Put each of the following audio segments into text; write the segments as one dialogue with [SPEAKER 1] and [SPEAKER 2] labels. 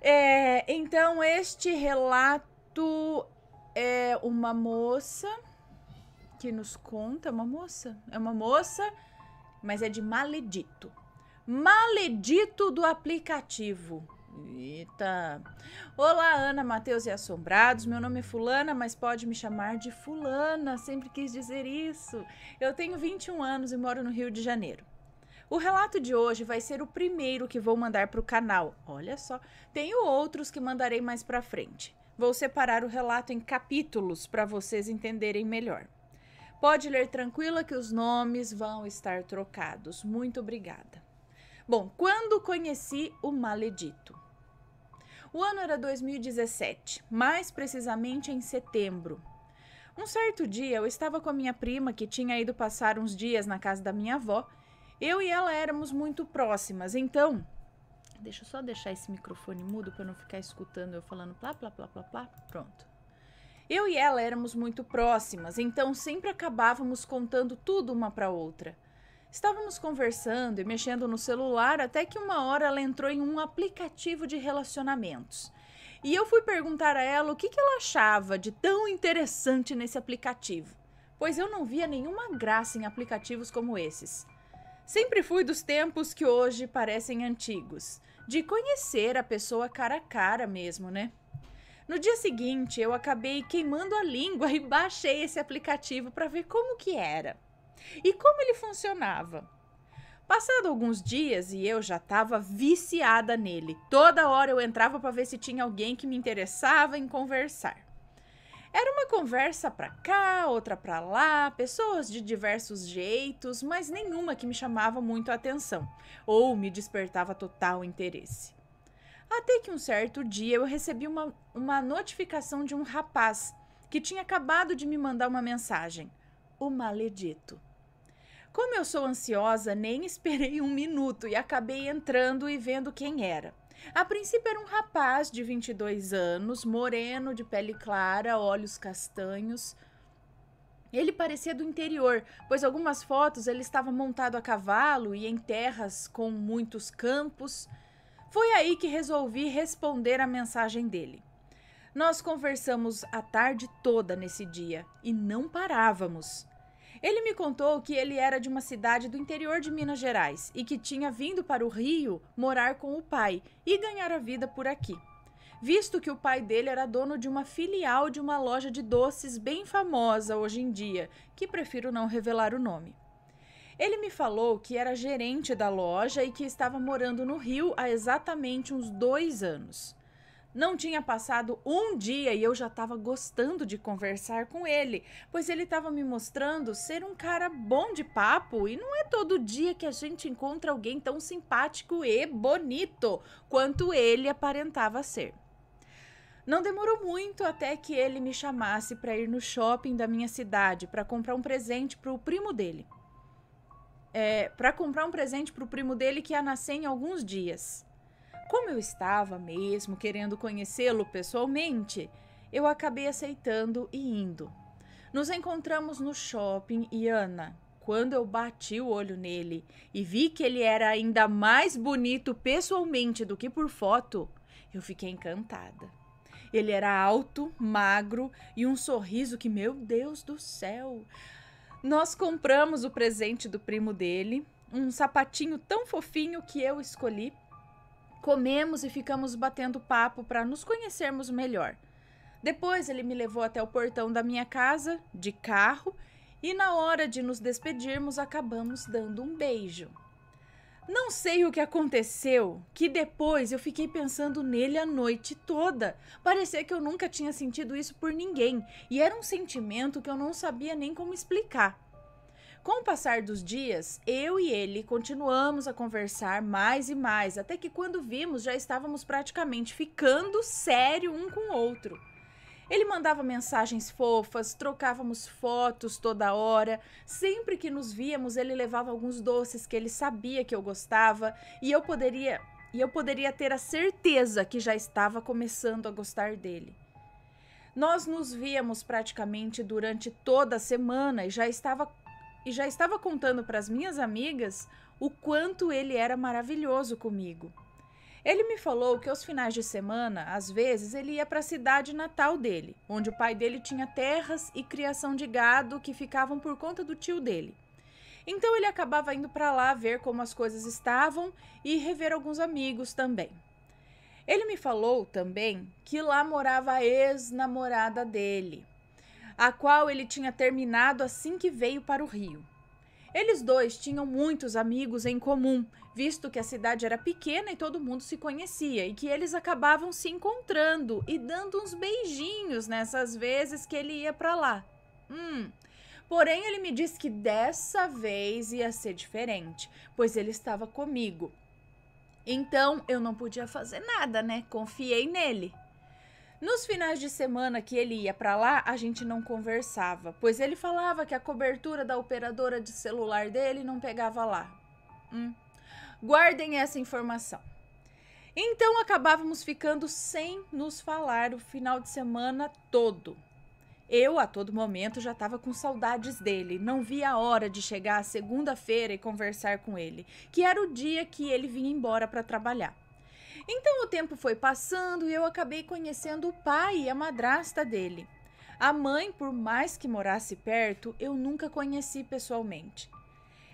[SPEAKER 1] É, então, este relato é uma moça que nos conta. Uma moça? É uma moça, mas é de maledito. Maledito do aplicativo. Eita! Olá, Ana, Matheus e Assombrados. Meu nome é Fulana, mas pode me chamar de Fulana. Sempre quis dizer isso. Eu tenho 21 anos e moro no Rio de Janeiro. O relato de hoje vai ser o primeiro que vou mandar para o canal. Olha só, tenho outros que mandarei mais para frente. Vou separar o relato em capítulos para vocês entenderem melhor. Pode ler tranquila que os nomes vão estar trocados. Muito obrigada. Bom, quando conheci o maledito? O ano era 2017, mais precisamente em setembro. Um certo dia eu estava com a minha prima que tinha ido passar uns dias na casa da minha avó eu e ela éramos muito próximas, então. Deixa eu só deixar esse microfone mudo para não ficar escutando eu falando plá, plá, plá, plá, plá. Pronto. Eu e ela éramos muito próximas, então sempre acabávamos contando tudo uma para outra. Estávamos conversando e mexendo no celular até que uma hora ela entrou em um aplicativo de relacionamentos. E eu fui perguntar a ela o que, que ela achava de tão interessante nesse aplicativo, pois eu não via nenhuma graça em aplicativos como esses. Sempre fui dos tempos que hoje parecem antigos, de conhecer a pessoa cara a cara mesmo, né? No dia seguinte, eu acabei queimando a língua e baixei esse aplicativo para ver como que era e como ele funcionava. Passado alguns dias e eu já estava viciada nele. Toda hora eu entrava para ver se tinha alguém que me interessava em conversar. Era uma conversa pra cá, outra pra lá, pessoas de diversos jeitos, mas nenhuma que me chamava muito a atenção ou me despertava total interesse. Até que um certo dia eu recebi uma, uma notificação de um rapaz que tinha acabado de me mandar uma mensagem. O maledito. Como eu sou ansiosa, nem esperei um minuto e acabei entrando e vendo quem era. A princípio era um rapaz de 22 anos, moreno, de pele clara, olhos castanhos. Ele parecia do interior, pois algumas fotos ele estava montado a cavalo e em terras com muitos campos. Foi aí que resolvi responder a mensagem dele. Nós conversamos a tarde toda nesse dia e não parávamos. Ele me contou que ele era de uma cidade do interior de Minas Gerais e que tinha vindo para o Rio morar com o pai e ganhar a vida por aqui. Visto que o pai dele era dono de uma filial de uma loja de doces bem famosa hoje em dia, que prefiro não revelar o nome. Ele me falou que era gerente da loja e que estava morando no Rio há exatamente uns dois anos. Não tinha passado um dia e eu já estava gostando de conversar com ele, pois ele estava me mostrando ser um cara bom de papo e não é todo dia que a gente encontra alguém tão simpático e bonito quanto ele aparentava ser. Não demorou muito até que ele me chamasse para ir no shopping da minha cidade para comprar um presente para o primo dele. É, para comprar um presente para o primo dele que ia nascer em alguns dias. Como eu estava mesmo querendo conhecê-lo pessoalmente, eu acabei aceitando e indo. Nos encontramos no shopping e Ana, quando eu bati o olho nele e vi que ele era ainda mais bonito pessoalmente do que por foto, eu fiquei encantada. Ele era alto, magro e um sorriso que, meu Deus do céu! Nós compramos o presente do primo dele, um sapatinho tão fofinho que eu escolhi Comemos e ficamos batendo papo para nos conhecermos melhor. Depois ele me levou até o portão da minha casa, de carro, e na hora de nos despedirmos acabamos dando um beijo. Não sei o que aconteceu, que depois eu fiquei pensando nele a noite toda. Parecia que eu nunca tinha sentido isso por ninguém, e era um sentimento que eu não sabia nem como explicar. Com o passar dos dias, eu e ele continuamos a conversar mais e mais, até que quando vimos já estávamos praticamente ficando sério um com o outro. Ele mandava mensagens fofas, trocávamos fotos toda hora. Sempre que nos víamos, ele levava alguns doces que ele sabia que eu gostava e eu poderia e eu poderia ter a certeza que já estava começando a gostar dele. Nós nos víamos praticamente durante toda a semana e já estava e já estava contando para as minhas amigas o quanto ele era maravilhoso comigo. Ele me falou que aos finais de semana, às vezes, ele ia para a cidade natal dele, onde o pai dele tinha terras e criação de gado que ficavam por conta do tio dele. Então ele acabava indo para lá ver como as coisas estavam e rever alguns amigos também. Ele me falou também que lá morava a ex-namorada dele a qual ele tinha terminado assim que veio para o Rio. Eles dois tinham muitos amigos em comum, visto que a cidade era pequena e todo mundo se conhecia, e que eles acabavam se encontrando e dando uns beijinhos nessas vezes que ele ia para lá. Hum. Porém, ele me disse que dessa vez ia ser diferente, pois ele estava comigo. Então, eu não podia fazer nada, né? Confiei nele. Nos finais de semana que ele ia para lá, a gente não conversava, pois ele falava que a cobertura da operadora de celular dele não pegava lá. Hum. Guardem essa informação. Então acabávamos ficando sem nos falar o final de semana todo. Eu, a todo momento, já estava com saudades dele. Não via a hora de chegar à segunda-feira e conversar com ele, que era o dia que ele vinha embora para trabalhar. Então o tempo foi passando e eu acabei conhecendo o pai e a madrasta dele. A mãe, por mais que morasse perto, eu nunca conheci pessoalmente.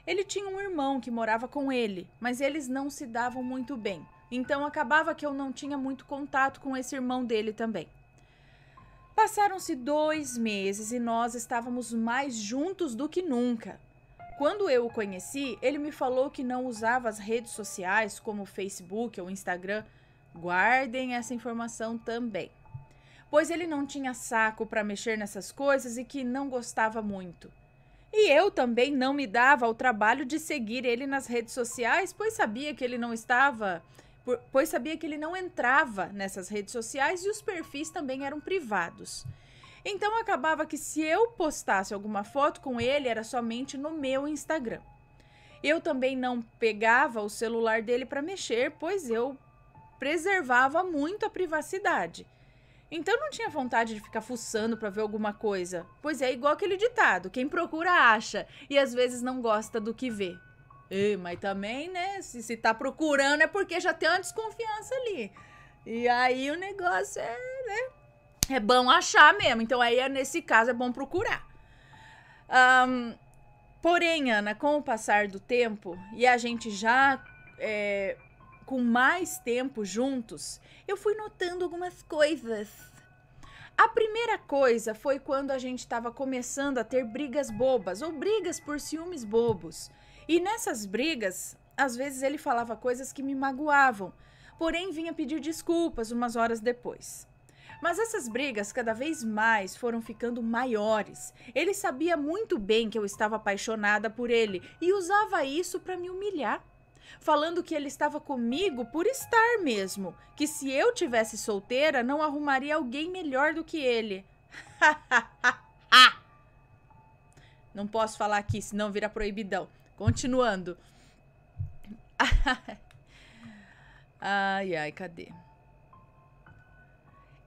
[SPEAKER 1] Ele tinha um irmão que morava com ele, mas eles não se davam muito bem, então acabava que eu não tinha muito contato com esse irmão dele também. Passaram-se dois meses e nós estávamos mais juntos do que nunca. Quando eu o conheci, ele me falou que não usava as redes sociais como Facebook ou Instagram. Guardem essa informação também. Pois ele não tinha saco para mexer nessas coisas e que não gostava muito. E eu também não me dava ao trabalho de seguir ele nas redes sociais, pois sabia que ele não estava, pois sabia que ele não entrava nessas redes sociais e os perfis também eram privados. Então acabava que se eu postasse alguma foto com ele, era somente no meu Instagram. Eu também não pegava o celular dele para mexer, pois eu preservava muito a privacidade. Então não tinha vontade de ficar fuçando para ver alguma coisa, pois é igual aquele ditado: quem procura acha e às vezes não gosta do que vê. E, mas também, né? Se, se tá procurando é porque já tem uma desconfiança ali. E aí o negócio é, né? É bom achar mesmo. Então, aí, é, nesse caso, é bom procurar. Um, porém, Ana, com o passar do tempo e a gente já é, com mais tempo juntos, eu fui notando algumas coisas. A primeira coisa foi quando a gente estava começando a ter brigas bobas ou brigas por ciúmes bobos. E nessas brigas, às vezes ele falava coisas que me magoavam, porém vinha pedir desculpas umas horas depois. Mas essas brigas cada vez mais foram ficando maiores. Ele sabia muito bem que eu estava apaixonada por ele e usava isso para me humilhar. Falando que ele estava comigo por estar mesmo, que se eu tivesse solteira não arrumaria alguém melhor do que ele. não posso falar aqui, senão vira proibidão. Continuando. ai, ai, cadê?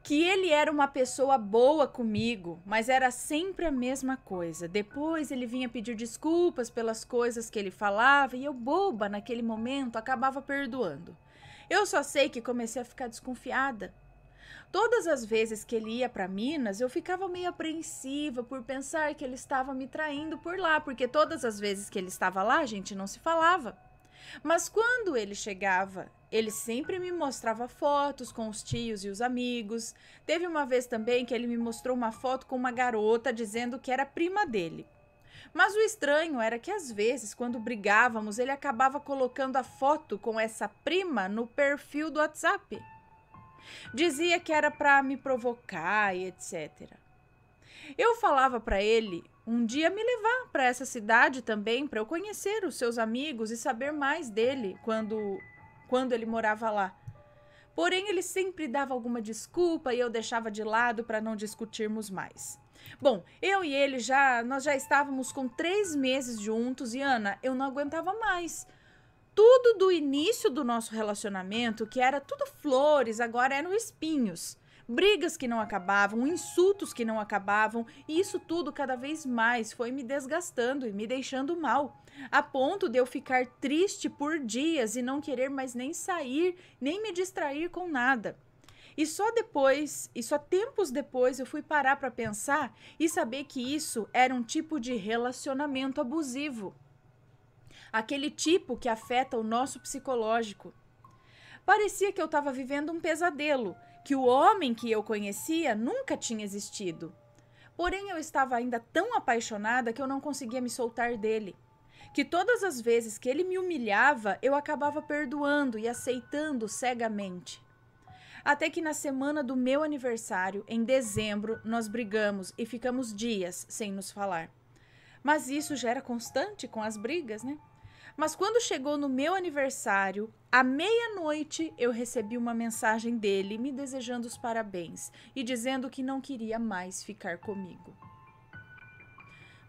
[SPEAKER 1] que ele era uma pessoa boa comigo, mas era sempre a mesma coisa. Depois ele vinha pedir desculpas pelas coisas que ele falava e eu, boba naquele momento, acabava perdoando. Eu só sei que comecei a ficar desconfiada. Todas as vezes que ele ia para Minas, eu ficava meio apreensiva por pensar que ele estava me traindo por lá, porque todas as vezes que ele estava lá, a gente não se falava. Mas quando ele chegava ele sempre me mostrava fotos com os tios e os amigos. Teve uma vez também que ele me mostrou uma foto com uma garota dizendo que era prima dele. Mas o estranho era que às vezes, quando brigávamos, ele acabava colocando a foto com essa prima no perfil do WhatsApp. Dizia que era para me provocar e etc. Eu falava para ele um dia me levar para essa cidade também para eu conhecer os seus amigos e saber mais dele quando quando ele morava lá. Porém, ele sempre dava alguma desculpa e eu deixava de lado para não discutirmos mais. Bom, eu e ele já, nós já estávamos com três meses juntos e Ana, eu não aguentava mais. Tudo do início do nosso relacionamento, que era tudo flores, agora eram espinhos. Brigas que não acabavam, insultos que não acabavam, e isso tudo cada vez mais foi me desgastando e me deixando mal a ponto de eu ficar triste por dias e não querer mais nem sair, nem me distrair com nada. E só depois, e só tempos depois, eu fui parar para pensar e saber que isso era um tipo de relacionamento abusivo. Aquele tipo que afeta o nosso psicológico. Parecia que eu estava vivendo um pesadelo, que o homem que eu conhecia nunca tinha existido. Porém, eu estava ainda tão apaixonada que eu não conseguia me soltar dele que todas as vezes que ele me humilhava, eu acabava perdoando e aceitando cegamente. Até que na semana do meu aniversário, em dezembro, nós brigamos e ficamos dias sem nos falar. Mas isso já era constante com as brigas, né? Mas quando chegou no meu aniversário, à meia-noite, eu recebi uma mensagem dele me desejando os parabéns e dizendo que não queria mais ficar comigo.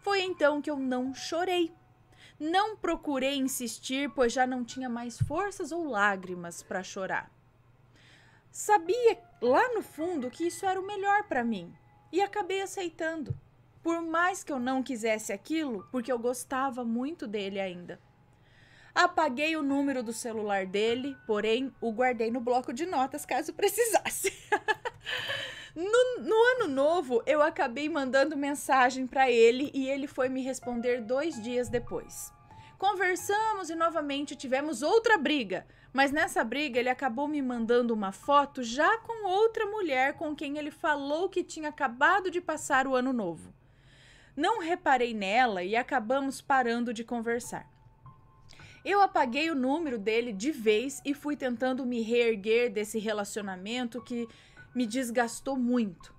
[SPEAKER 1] Foi então que eu não chorei não procurei insistir, pois já não tinha mais forças ou lágrimas para chorar. Sabia lá no fundo que isso era o melhor para mim e acabei aceitando. Por mais que eu não quisesse aquilo, porque eu gostava muito dele ainda. Apaguei o número do celular dele, porém o guardei no bloco de notas caso precisasse. No, no ano novo, eu acabei mandando mensagem para ele e ele foi me responder dois dias depois. Conversamos e novamente tivemos outra briga, mas nessa briga ele acabou me mandando uma foto já com outra mulher com quem ele falou que tinha acabado de passar o ano novo. Não reparei nela e acabamos parando de conversar. Eu apaguei o número dele de vez e fui tentando me reerguer desse relacionamento que me desgastou muito.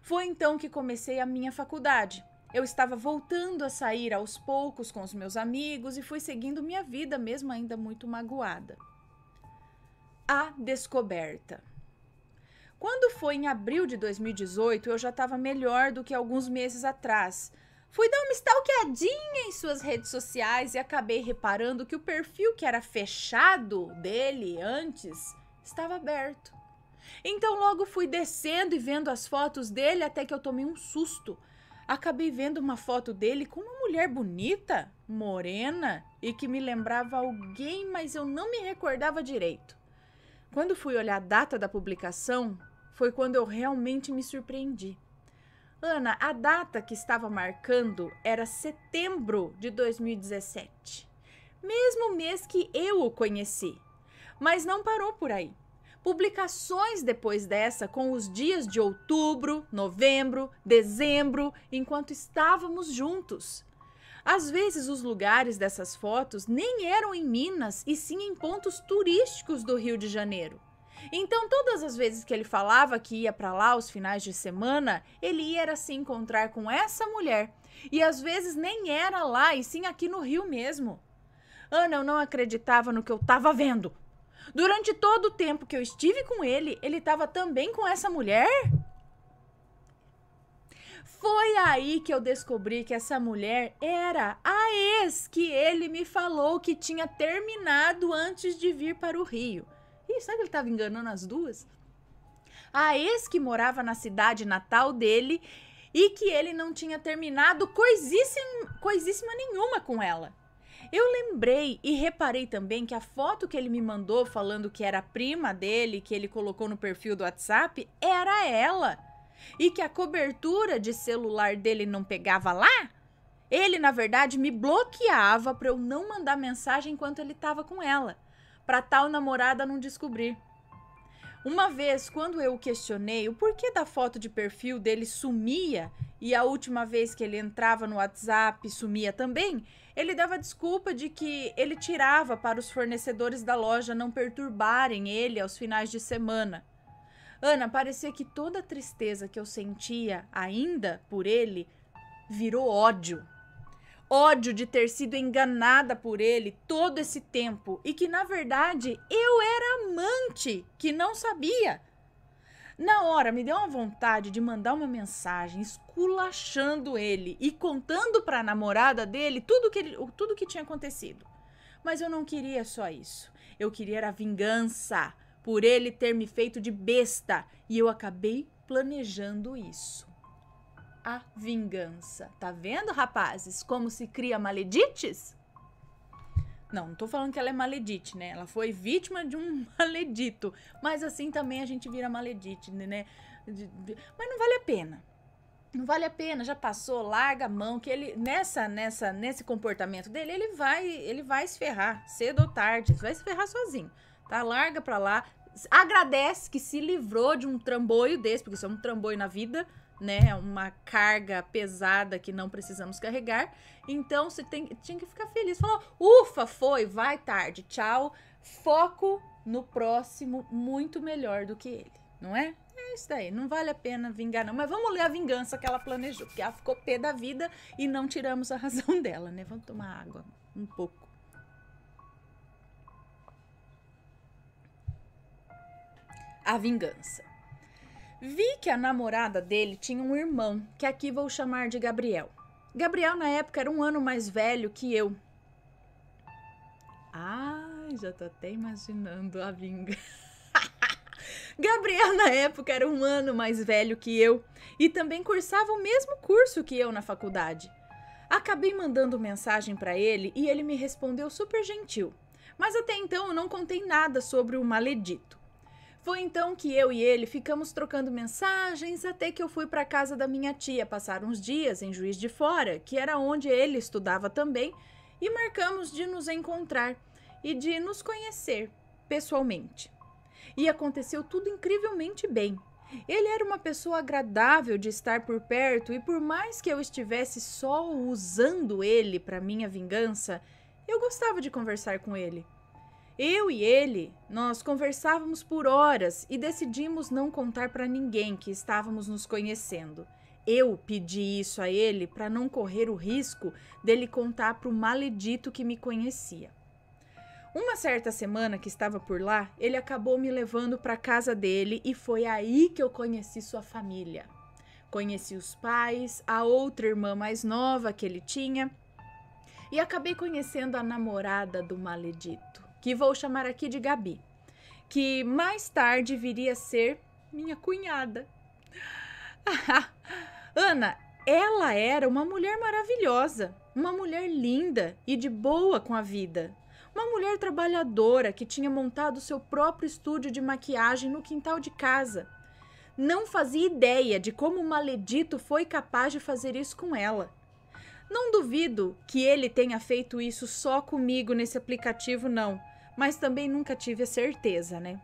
[SPEAKER 1] Foi então que comecei a minha faculdade. Eu estava voltando a sair aos poucos com os meus amigos e fui seguindo minha vida, mesmo ainda muito magoada. A descoberta. Quando foi em abril de 2018, eu já estava melhor do que alguns meses atrás. Fui dar uma stalkeadinha em suas redes sociais e acabei reparando que o perfil que era fechado dele antes estava aberto. Então logo fui descendo e vendo as fotos dele até que eu tomei um susto. Acabei vendo uma foto dele com uma mulher bonita, morena e que me lembrava alguém, mas eu não me recordava direito. Quando fui olhar a data da publicação, foi quando eu realmente me surpreendi. Ana, a data que estava marcando era setembro de 2017, mesmo mês que eu o conheci. Mas não parou por aí publicações depois dessa com os dias de outubro, novembro, dezembro, enquanto estávamos juntos. Às vezes, os lugares dessas fotos nem eram em Minas e sim em pontos turísticos do Rio de Janeiro. Então, todas as vezes que ele falava que ia para lá os finais de semana, ele ia era se encontrar com essa mulher. E às vezes nem era lá, e sim aqui no Rio mesmo. Ana, eu não acreditava no que eu estava vendo. Durante todo o tempo que eu estive com ele, ele estava também com essa mulher? Foi aí que eu descobri que essa mulher era a ex que ele me falou que tinha terminado antes de vir para o Rio. Ih, será que ele estava enganando as duas? A ex que morava na cidade natal dele e que ele não tinha terminado coisíssima, coisíssima nenhuma com ela. Eu lembrei e reparei também que a foto que ele me mandou falando que era a prima dele, que ele colocou no perfil do WhatsApp, era ela. E que a cobertura de celular dele não pegava lá? Ele, na verdade, me bloqueava para eu não mandar mensagem enquanto ele estava com ela, para tal namorada não descobrir. Uma vez, quando eu questionei o porquê da foto de perfil dele sumia e a última vez que ele entrava no WhatsApp sumia também, ele dava desculpa de que ele tirava para os fornecedores da loja não perturbarem ele aos finais de semana. Ana, parecia que toda a tristeza que eu sentia ainda por ele virou ódio ódio de ter sido enganada por ele todo esse tempo e que na verdade eu era amante que não sabia. Na hora me deu uma vontade de mandar uma mensagem esculachando ele e contando para a namorada dele tudo que ele, tudo que tinha acontecido. Mas eu não queria só isso. Eu queria a vingança por ele ter me feito de besta e eu acabei planejando isso a vingança. Tá vendo, rapazes, como se cria maledites? Não, não tô falando que ela é maledite, né? Ela foi vítima de um maledito. Mas assim também a gente vira maledite, né? né? Mas não vale a pena. Não vale a pena, já passou, larga a mão, que ele nessa nessa nesse comportamento dele, ele vai ele vai se ferrar, cedo ou tarde, vai se ferrar sozinho. Tá? Larga pra lá. Agradece que se livrou de um tramboio desse, porque isso é um tramboio na vida, né? Uma carga pesada que não precisamos carregar. Então você tem, tinha que ficar feliz. falou ufa, foi, vai tarde, tchau. Foco no próximo muito melhor do que ele, não é? É isso daí, não vale a pena vingar, não. Mas vamos ler a vingança que ela planejou, porque ela ficou pé da vida e não tiramos a razão dela, né? Vamos tomar água um pouco. A vingança. Vi que a namorada dele tinha um irmão, que aqui vou chamar de Gabriel. Gabriel, na época, era um ano mais velho que eu. Ai, já tô até imaginando a vinga. Gabriel, na época, era um ano mais velho que eu e também cursava o mesmo curso que eu na faculdade. Acabei mandando mensagem para ele e ele me respondeu super gentil. Mas até então eu não contei nada sobre o maledito. Foi então que eu e ele ficamos trocando mensagens até que eu fui para casa da minha tia passar uns dias em Juiz de Fora, que era onde ele estudava também, e marcamos de nos encontrar e de nos conhecer pessoalmente. E aconteceu tudo incrivelmente bem. Ele era uma pessoa agradável de estar por perto e por mais que eu estivesse só usando ele para minha vingança, eu gostava de conversar com ele. Eu e ele, nós conversávamos por horas e decidimos não contar para ninguém que estávamos nos conhecendo. Eu pedi isso a ele para não correr o risco dele contar para o maledito que me conhecia. Uma certa semana que estava por lá, ele acabou me levando para casa dele e foi aí que eu conheci sua família. Conheci os pais, a outra irmã mais nova que ele tinha e acabei conhecendo a namorada do maledito que vou chamar aqui de Gabi, que mais tarde viria a ser minha cunhada. Ana, ela era uma mulher maravilhosa, uma mulher linda e de boa com a vida. Uma mulher trabalhadora que tinha montado seu próprio estúdio de maquiagem no quintal de casa. Não fazia ideia de como o maledito foi capaz de fazer isso com ela. Não duvido que ele tenha feito isso só comigo nesse aplicativo, não, mas também nunca tive a certeza, né?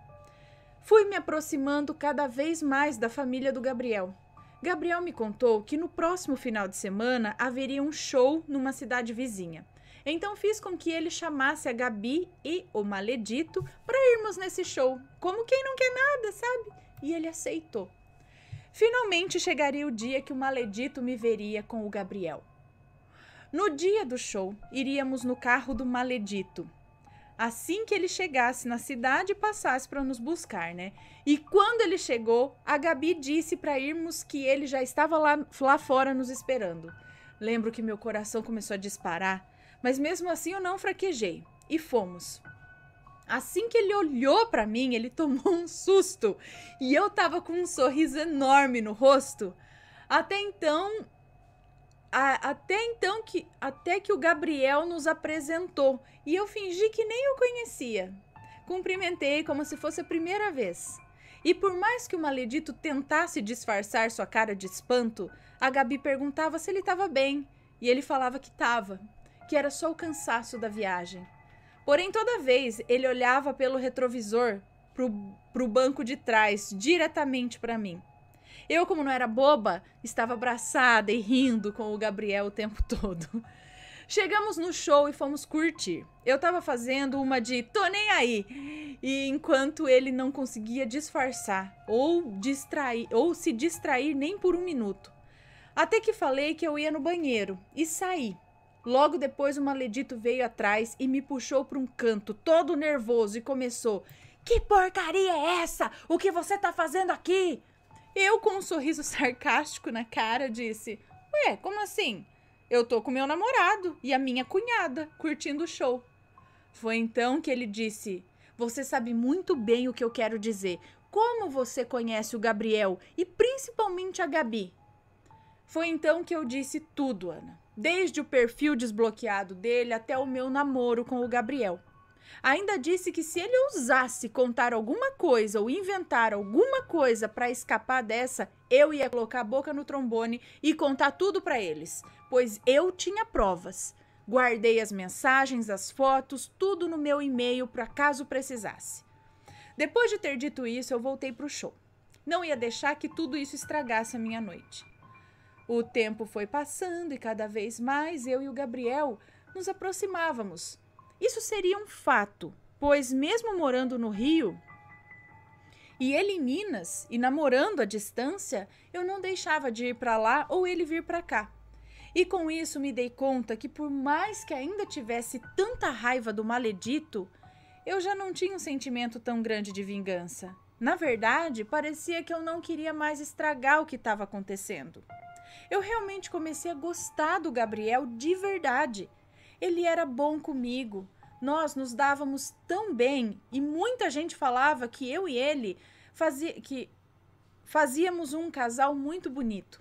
[SPEAKER 1] Fui me aproximando cada vez mais da família do Gabriel. Gabriel me contou que no próximo final de semana haveria um show numa cidade vizinha. Então fiz com que ele chamasse a Gabi e o Maledito para irmos nesse show, como quem não quer nada, sabe? E ele aceitou. Finalmente chegaria o dia que o Maledito me veria com o Gabriel. No dia do show, iríamos no carro do maledito. Assim que ele chegasse na cidade, passasse para nos buscar, né? E quando ele chegou, a Gabi disse para irmos que ele já estava lá, lá fora nos esperando. Lembro que meu coração começou a disparar, mas mesmo assim eu não fraquejei e fomos. Assim que ele olhou para mim, ele tomou um susto e eu tava com um sorriso enorme no rosto. Até então, a, até então que até que o Gabriel nos apresentou e eu fingi que nem o conhecia. Cumprimentei como se fosse a primeira vez. E por mais que o maledito tentasse disfarçar sua cara de espanto, a Gabi perguntava se ele estava bem, e ele falava que estava, que era só o cansaço da viagem. Porém, toda vez ele olhava pelo retrovisor pro, pro banco de trás, diretamente para mim. Eu, como não era boba, estava abraçada e rindo com o Gabriel o tempo todo. Chegamos no show e fomos curtir. Eu tava fazendo uma de tô nem aí, e enquanto ele não conseguia disfarçar ou distrair ou se distrair nem por um minuto. Até que falei que eu ia no banheiro e saí. Logo depois o maledito veio atrás e me puxou para um canto, todo nervoso e começou: "Que porcaria é essa? O que você tá fazendo aqui?" Eu, com um sorriso sarcástico na cara, disse: Ué, como assim? Eu tô com meu namorado e a minha cunhada curtindo o show. Foi então que ele disse: Você sabe muito bem o que eu quero dizer. Como você conhece o Gabriel e principalmente a Gabi? Foi então que eu disse tudo, Ana. Desde o perfil desbloqueado dele até o meu namoro com o Gabriel. Ainda disse que se ele ousasse contar alguma coisa ou inventar alguma coisa para escapar dessa, eu ia colocar a boca no trombone e contar tudo para eles, pois eu tinha provas. Guardei as mensagens, as fotos, tudo no meu e-mail para caso precisasse. Depois de ter dito isso, eu voltei para o show. Não ia deixar que tudo isso estragasse a minha noite. O tempo foi passando e cada vez mais eu e o Gabriel nos aproximávamos isso seria um fato, pois mesmo morando no Rio e ele em Minas e namorando à distância, eu não deixava de ir para lá ou ele vir para cá. E com isso me dei conta que por mais que ainda tivesse tanta raiva do maledito, eu já não tinha um sentimento tão grande de vingança. Na verdade, parecia que eu não queria mais estragar o que estava acontecendo. Eu realmente comecei a gostar do Gabriel de verdade ele era bom comigo. Nós nos dávamos tão bem e muita gente falava que eu e ele fazia, que fazíamos um casal muito bonito.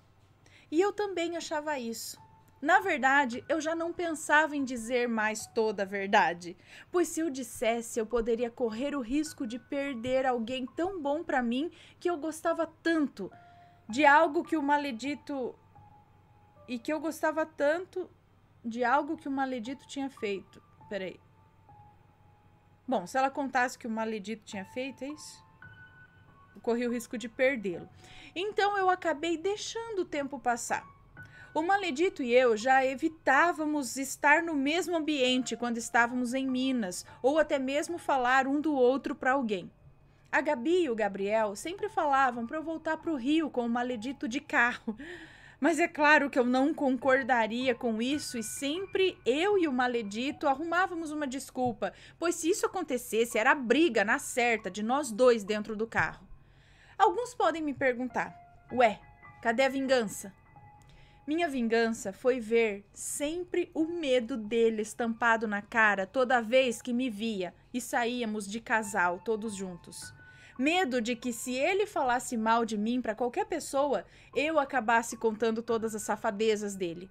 [SPEAKER 1] E eu também achava isso. Na verdade, eu já não pensava em dizer mais toda a verdade, pois se eu dissesse, eu poderia correr o risco de perder alguém tão bom para mim que eu gostava tanto, de algo que o maledito e que eu gostava tanto de algo que o maledito tinha feito. Peraí. Bom, se ela contasse que o maledito tinha feito, é isso? Corri o risco de perdê-lo. Então eu acabei deixando o tempo passar. O maledito e eu já evitávamos estar no mesmo ambiente quando estávamos em Minas, ou até mesmo falar um do outro para alguém. A Gabi e o Gabriel sempre falavam para eu voltar para o Rio com o maledito de carro. Mas é claro que eu não concordaria com isso e sempre eu e o maledito arrumávamos uma desculpa, pois se isso acontecesse era briga na certa de nós dois dentro do carro. Alguns podem me perguntar: "Ué, cadê a vingança?" Minha vingança foi ver sempre o medo dele estampado na cara toda vez que me via e saíamos de casal todos juntos. Medo de que se ele falasse mal de mim para qualquer pessoa, eu acabasse contando todas as safadezas dele.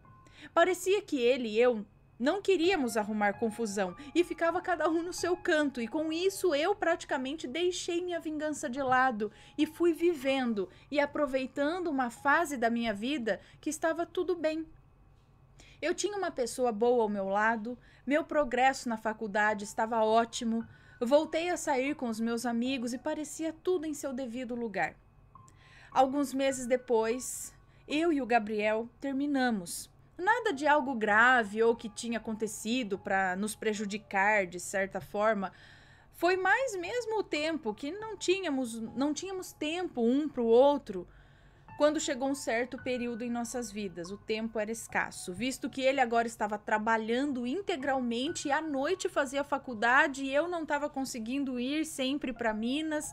[SPEAKER 1] Parecia que ele e eu não queríamos arrumar confusão e ficava cada um no seu canto, e com isso eu praticamente deixei minha vingança de lado e fui vivendo e aproveitando uma fase da minha vida que estava tudo bem. Eu tinha uma pessoa boa ao meu lado, meu progresso na faculdade estava ótimo, Voltei a sair com os meus amigos e parecia tudo em seu devido lugar. Alguns meses depois, eu e o Gabriel terminamos. Nada de algo grave ou que tinha acontecido para nos prejudicar de certa forma. Foi mais mesmo o tempo que não tínhamos, não tínhamos tempo um para o outro quando chegou um certo período em nossas vidas. O tempo era escasso, visto que ele agora estava trabalhando integralmente e à noite fazia faculdade e eu não estava conseguindo ir sempre para Minas.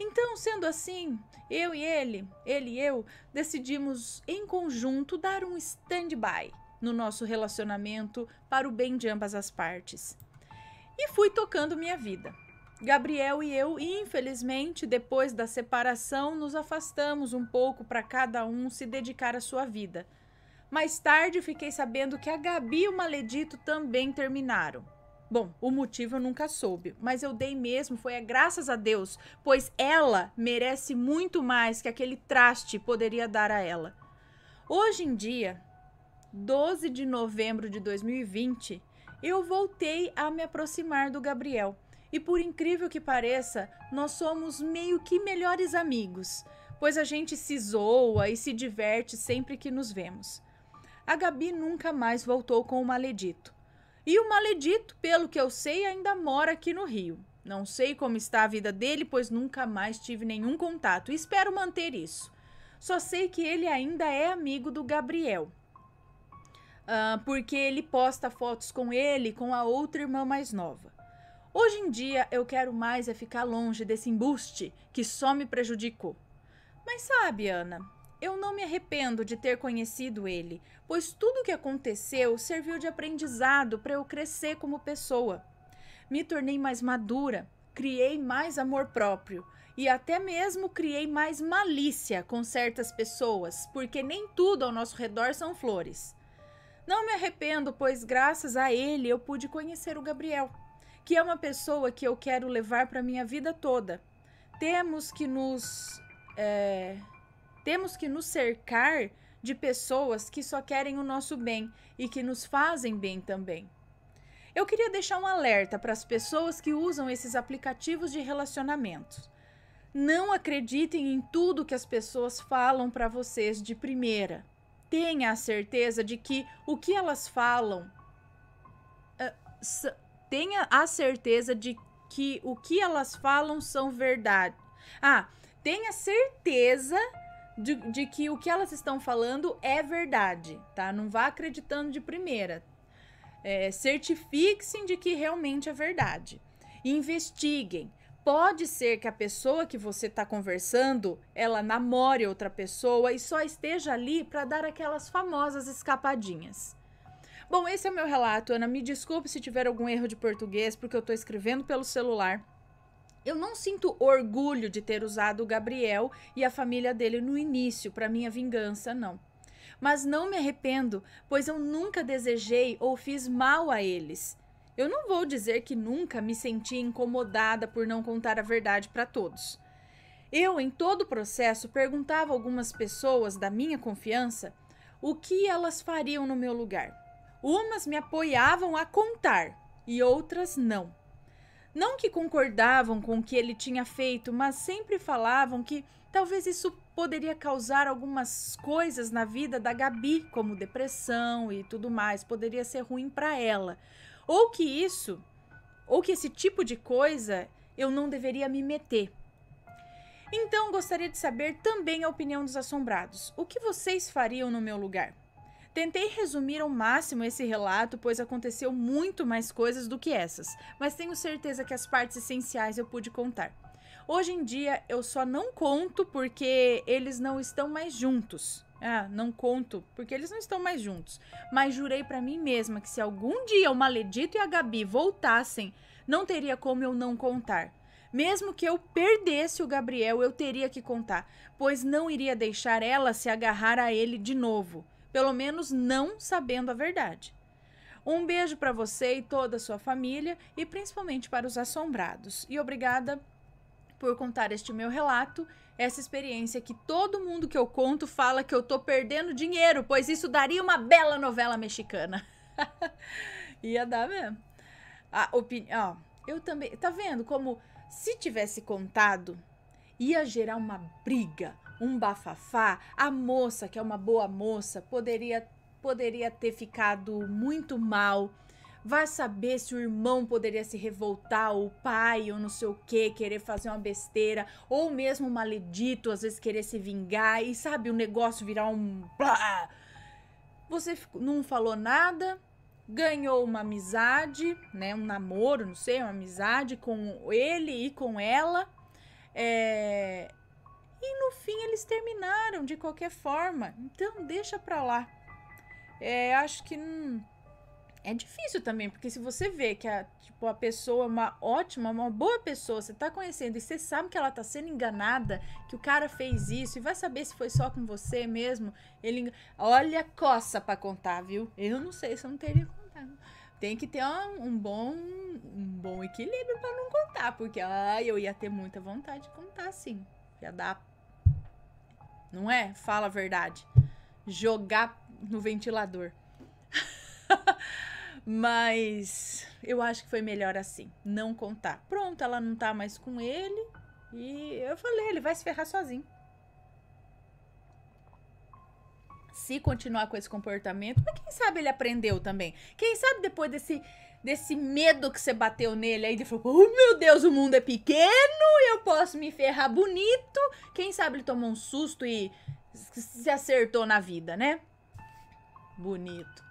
[SPEAKER 1] Então, sendo assim, eu e ele, ele e eu, decidimos em conjunto dar um stand-by no nosso relacionamento para o bem de ambas as partes. E fui tocando minha vida. Gabriel e eu, infelizmente, depois da separação, nos afastamos um pouco para cada um se dedicar à sua vida. Mais tarde fiquei sabendo que a Gabi e o Maledito também terminaram. Bom, o motivo eu nunca soube, mas eu dei mesmo, foi a graças a Deus, pois ela merece muito mais que aquele traste poderia dar a ela. Hoje em dia, 12 de novembro de 2020, eu voltei a me aproximar do Gabriel e por incrível que pareça, nós somos meio que melhores amigos, pois a gente se zoa e se diverte sempre que nos vemos. A Gabi nunca mais voltou com o maledito. E o maledito, pelo que eu sei, ainda mora aqui no Rio. Não sei como está a vida dele, pois nunca mais tive nenhum contato. Espero manter isso. Só sei que ele ainda é amigo do Gabriel. Uh, porque ele posta fotos com ele com a outra irmã mais nova. Hoje em dia eu quero mais é ficar longe desse embuste que só me prejudicou. Mas sabe, Ana, eu não me arrependo de ter conhecido ele, pois tudo o que aconteceu serviu de aprendizado para eu crescer como pessoa. Me tornei mais madura, criei mais amor próprio e até mesmo criei mais malícia com certas pessoas, porque nem tudo ao nosso redor são flores. Não me arrependo, pois graças a ele eu pude conhecer o Gabriel que é uma pessoa que eu quero levar para minha vida toda. Temos que nos é, temos que nos cercar de pessoas que só querem o nosso bem e que nos fazem bem também. Eu queria deixar um alerta para as pessoas que usam esses aplicativos de relacionamentos. Não acreditem em tudo que as pessoas falam para vocês de primeira. Tenha a certeza de que o que elas falam uh, tenha a certeza de que o que elas falam são verdade. Ah, tenha certeza de, de que o que elas estão falando é verdade, tá? Não vá acreditando de primeira. É, Certifique-se de que realmente é verdade. Investiguem. Pode ser que a pessoa que você está conversando, ela namore outra pessoa e só esteja ali para dar aquelas famosas escapadinhas. Bom, esse é o meu relato, Ana. Me desculpe se tiver algum erro de português, porque eu tô escrevendo pelo celular. Eu não sinto orgulho de ter usado o Gabriel e a família dele no início para minha vingança, não. Mas não me arrependo, pois eu nunca desejei ou fiz mal a eles. Eu não vou dizer que nunca me senti incomodada por não contar a verdade para todos. Eu, em todo o processo, perguntava a algumas pessoas da minha confiança o que elas fariam no meu lugar. Umas me apoiavam a contar e outras não. Não que concordavam com o que ele tinha feito, mas sempre falavam que talvez isso poderia causar algumas coisas na vida da Gabi, como depressão e tudo mais, poderia ser ruim para ela. Ou que isso, ou que esse tipo de coisa eu não deveria me meter. Então, gostaria de saber também a opinião dos assombrados. O que vocês fariam no meu lugar? Tentei resumir ao máximo esse relato, pois aconteceu muito mais coisas do que essas, mas tenho certeza que as partes essenciais eu pude contar. Hoje em dia eu só não conto porque eles não estão mais juntos. Ah, não conto, porque eles não estão mais juntos. Mas jurei para mim mesma que se algum dia o Maledito e a Gabi voltassem, não teria como eu não contar. Mesmo que eu perdesse o Gabriel, eu teria que contar, pois não iria deixar ela se agarrar a ele de novo pelo menos não sabendo a verdade. Um beijo para você e toda a sua família e principalmente para os assombrados. E obrigada por contar este meu relato, essa experiência que todo mundo que eu conto fala que eu tô perdendo dinheiro, pois isso daria uma bela novela mexicana. Ia dar mesmo. A opinião, eu também, tá vendo como se tivesse contado ia gerar uma briga, um bafafá, a moça, que é uma boa moça, poderia, poderia ter ficado muito mal. Vai saber se o irmão poderia se revoltar, ou o pai, ou não sei o que, querer fazer uma besteira, ou mesmo o maledito, às vezes querer se vingar, e sabe, o negócio virar um. Você não falou nada, ganhou uma amizade, né, um namoro, não sei, uma amizade com ele e com ela. É, e no fim eles terminaram de qualquer forma. Então deixa pra lá. É, acho que hum, é difícil também, porque se você vê que a, tipo, a pessoa é uma ótima, uma boa pessoa, você tá conhecendo e você sabe que ela tá sendo enganada, que o cara fez isso, e vai saber se foi só com você mesmo. Ele Olha, coça pra contar, viu? Eu não sei se eu não teria contado. Tem que ter um, um bom um bom equilíbrio para não contar, porque ah, eu ia ter muita vontade de contar, sim. Ia dar não é? Fala a verdade. Jogar no ventilador. Mas eu acho que foi melhor assim, não contar. Pronto, ela não tá mais com ele. E eu falei, ele vai se ferrar sozinho. Se continuar com esse comportamento, mas quem sabe ele aprendeu também. Quem sabe depois desse desse medo que você bateu nele. Aí ele falou: oh, meu Deus, o mundo é pequeno, eu posso me ferrar bonito. Quem sabe ele tomou um susto e se acertou na vida, né? Bonito.